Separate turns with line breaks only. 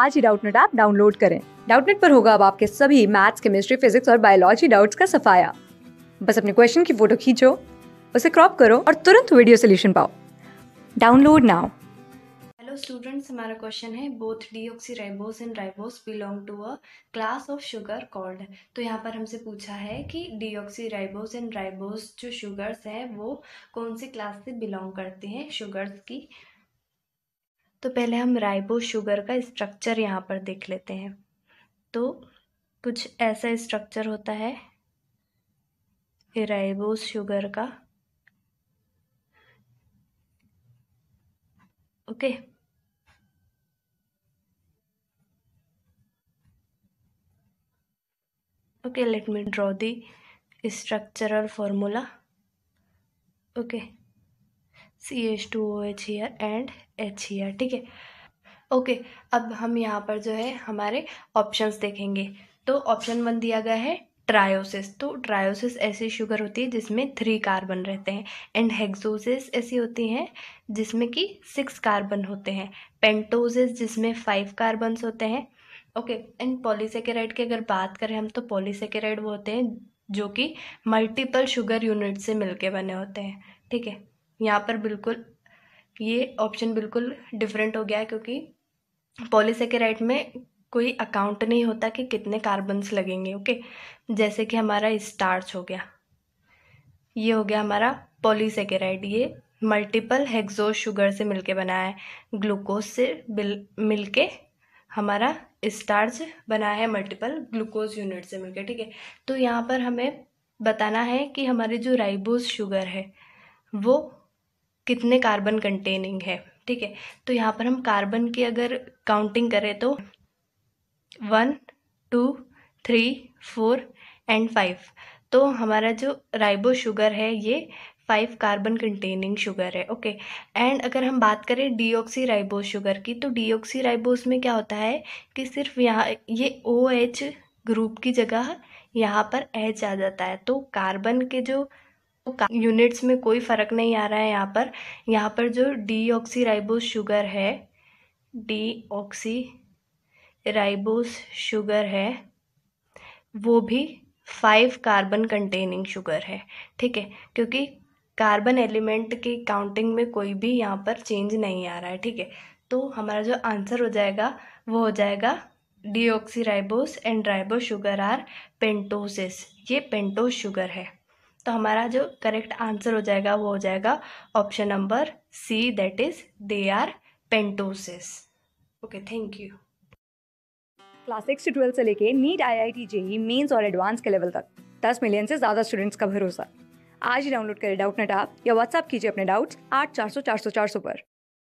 आज ही Doubtnut app download करें डाउटनेट पर होगा अब आपके सभी मैथ्स केमिस्ट्री फिजिक्स और बायोलॉजी डाउट्स का सफाया बस अपने क्वेश्चन की फोटो खींचो उसे क्रॉप करो और तुरंत वीडियो सोल्यूशन पाओ डाउनलोड नाउ
हेलो स्टूडेंट्स हमारा क्वेश्चन है both deoxyribose and ribose belong to a class of sugar called तो यहाँ पर हमसे पूछा है कि डीऑक्सी राइबोस एंड राइबोस जो शुगर्स हैं वो कौन सी क्लास से बिलोंग करते हैं शुगर्स की तो पहले हम राइबो शुगर का स्ट्रक्चर यहाँ पर देख लेते हैं तो कुछ ऐसा स्ट्रक्चर होता है राइबो शुगर का okay okay let me draw the structural formula okay okay C H two O H here and H here ठीक है ओके अब हम यहाँ पर जो है हमारे ऑप्शंस देखेंगे तो ऑप्शन वन दिया गया है ट्रायोसिस तो ट्रायोसिस ऐसी शुगर होती है जिसमें थ्री कार्बन रहते हैं एंड हेक्सोसिस ऐसी होती हैं जिसमें कि सिक्स कार्बन होते हैं पेंटोसिस जिसमें फाइव कार्बन होते हैं ओके एंड पॉलीसेकेराइड की अगर बात करें हम तो पॉलीसेकेराइड वो होते हैं जो कि मल्टीपल शुगर यूनिट से मिलके बने होते हैं ठीक है यहाँ पर बिल्कुल ये ऑप्शन बिल्कुल डिफरेंट हो गया है क्योंकि पॉलीसेकेराइड में कोई अकाउंट नहीं होता कि कितने कार्बन्स लगेंगे ओके जैसे कि हमारा स्टार्च हो गया ये हो गया हमारा पॉलीसेकेराइड ये मल्टीपल हेक्सो शुगर से मिलके बना है ग्लूकोज से बिल मिलके हमारा स्टार्च बना है मल्टीपल ग्लूकोज यूनिट से मिलके ठीक है तो यहाँ पर हमें बताना है कि हमारे जो राइबोज शुगर है वो कितने कार्बन कंटेनिंग है ठीक है तो यहाँ पर हम कार्बन की अगर काउंटिंग करें तो one two three four and five तो हमारा जो राइबो शुगर है ये फाइव कार्बन कंटेनिंग शुगर है ओके एंड अगर हम बात करें डीऑक्सी राइबो शुगर की तो डीऑक्सी राइबोस में क्या होता है कि सिर्फ यहाँ ये ओ OH एच ग्रुप की जगह यहाँ पर एच आ जाता है तो कार्बन के जो यूनिट्स में कोई फ़र्क नहीं आ रहा है यहाँ पर यहाँ पर जो डी ऑक्सीराइबोस शुगर है डी ऑक्सी राइबोस शुगर है वो भी फाइव कार्बन कंटेनिंग शुगर है ठीक है क्योंकि कार्बन एलिमेंट की काउंटिंग में कोई भी यहाँ पर चेंज नहीं आ रहा है ठीक है तो हमारा जो आंसर हो जाएगा वो हो जाएगा D ribose and ribose sugar are pentoses ये पेंटोस शुगर है तो हमारा जो करेक्ट आंसर हो जाएगा वो हो जाएगा option number C that is they are pentoses okay thank you
class six to twelfth से लेके NEET I I T JEE mains और एडवांस के लेवल तक दस मिलियन से ज़्यादा स्टूडेंट्स का भरोसा आज ही डाउनलोड करें डाउट नेट आप या व्हाट्सअप कीजिए अपने डाउट्स आठ चार सौ चार सौ चार सौ पर